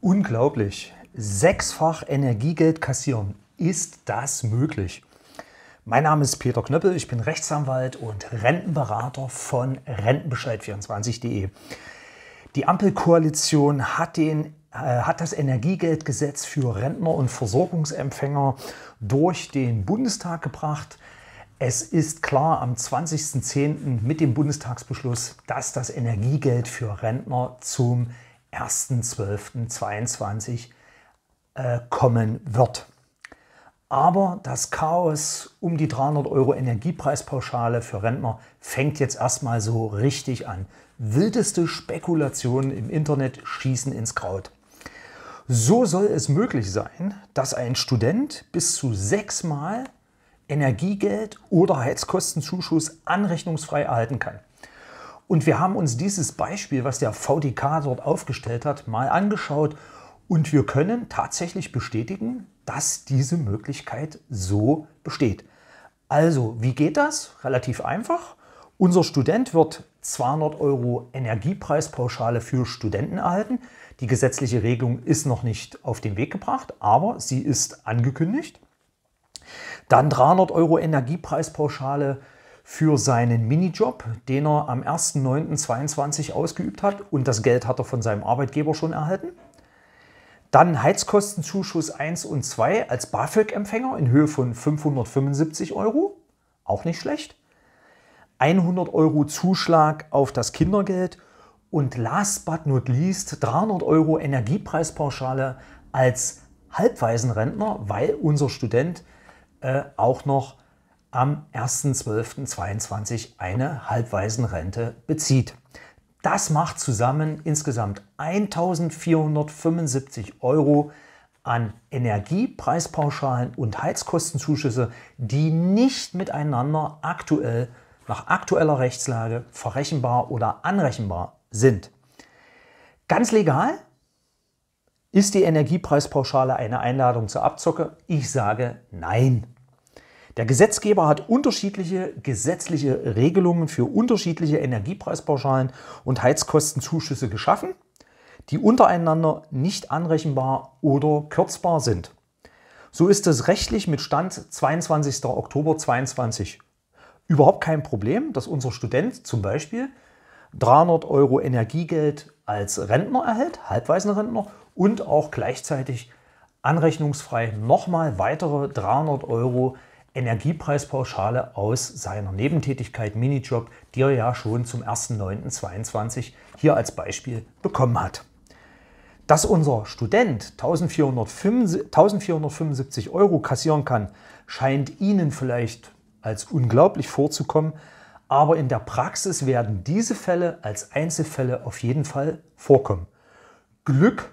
Unglaublich. Sechsfach Energiegeld kassieren. Ist das möglich? Mein Name ist Peter Knöppel, ich bin Rechtsanwalt und Rentenberater von Rentenbescheid24.de. Die Ampelkoalition hat, den, äh, hat das Energiegeldgesetz für Rentner und Versorgungsempfänger durch den Bundestag gebracht. Es ist klar am 20.10. mit dem Bundestagsbeschluss, dass das Energiegeld für Rentner zum 1.12.22 äh, kommen wird. Aber das Chaos um die 300 Euro Energiepreispauschale für Rentner fängt jetzt erstmal so richtig an. Wildeste Spekulationen im Internet schießen ins Kraut. So soll es möglich sein, dass ein Student bis zu sechsmal Energiegeld oder Heizkostenzuschuss anrechnungsfrei erhalten kann. Und wir haben uns dieses Beispiel, was der VDK dort aufgestellt hat, mal angeschaut und wir können tatsächlich bestätigen, dass diese Möglichkeit so besteht. Also, wie geht das? Relativ einfach. Unser Student wird 200 Euro Energiepreispauschale für Studenten erhalten. Die gesetzliche Regelung ist noch nicht auf den Weg gebracht, aber sie ist angekündigt. Dann 300 Euro Energiepreispauschale für seinen Minijob, den er am 1.9.22 ausgeübt hat und das Geld hat er von seinem Arbeitgeber schon erhalten. Dann Heizkostenzuschuss 1 und 2 als BAföG-Empfänger in Höhe von 575 Euro, auch nicht schlecht. 100 Euro Zuschlag auf das Kindergeld und last but not least 300 Euro Energiepreispauschale als Halbwaisenrentner, weil unser Student äh, auch noch am 1.12.22 eine Halbwaisenrente bezieht. Das macht zusammen insgesamt 1475 Euro an Energiepreispauschalen und Heizkostenzuschüsse, die nicht miteinander aktuell nach aktueller Rechtslage verrechenbar oder anrechenbar sind. Ganz legal ist die Energiepreispauschale eine Einladung zur Abzocke? Ich sage nein. Der Gesetzgeber hat unterschiedliche gesetzliche Regelungen für unterschiedliche Energiepreispauschalen und Heizkostenzuschüsse geschaffen, die untereinander nicht anrechenbar oder kürzbar sind. So ist es rechtlich mit Stand 22. Oktober 2022 überhaupt kein Problem, dass unser Student zum Beispiel 300 Euro Energiegeld als Rentner erhält, halbweisender Rentner, und auch gleichzeitig anrechnungsfrei nochmal weitere 300 Euro Energiegeld. Energiepreispauschale aus seiner Nebentätigkeit Minijob, die er ja schon zum 1.9.22 hier als Beispiel bekommen hat. Dass unser Student 1475 Euro kassieren kann, scheint Ihnen vielleicht als unglaublich vorzukommen, aber in der Praxis werden diese Fälle als Einzelfälle auf jeden Fall vorkommen. Glück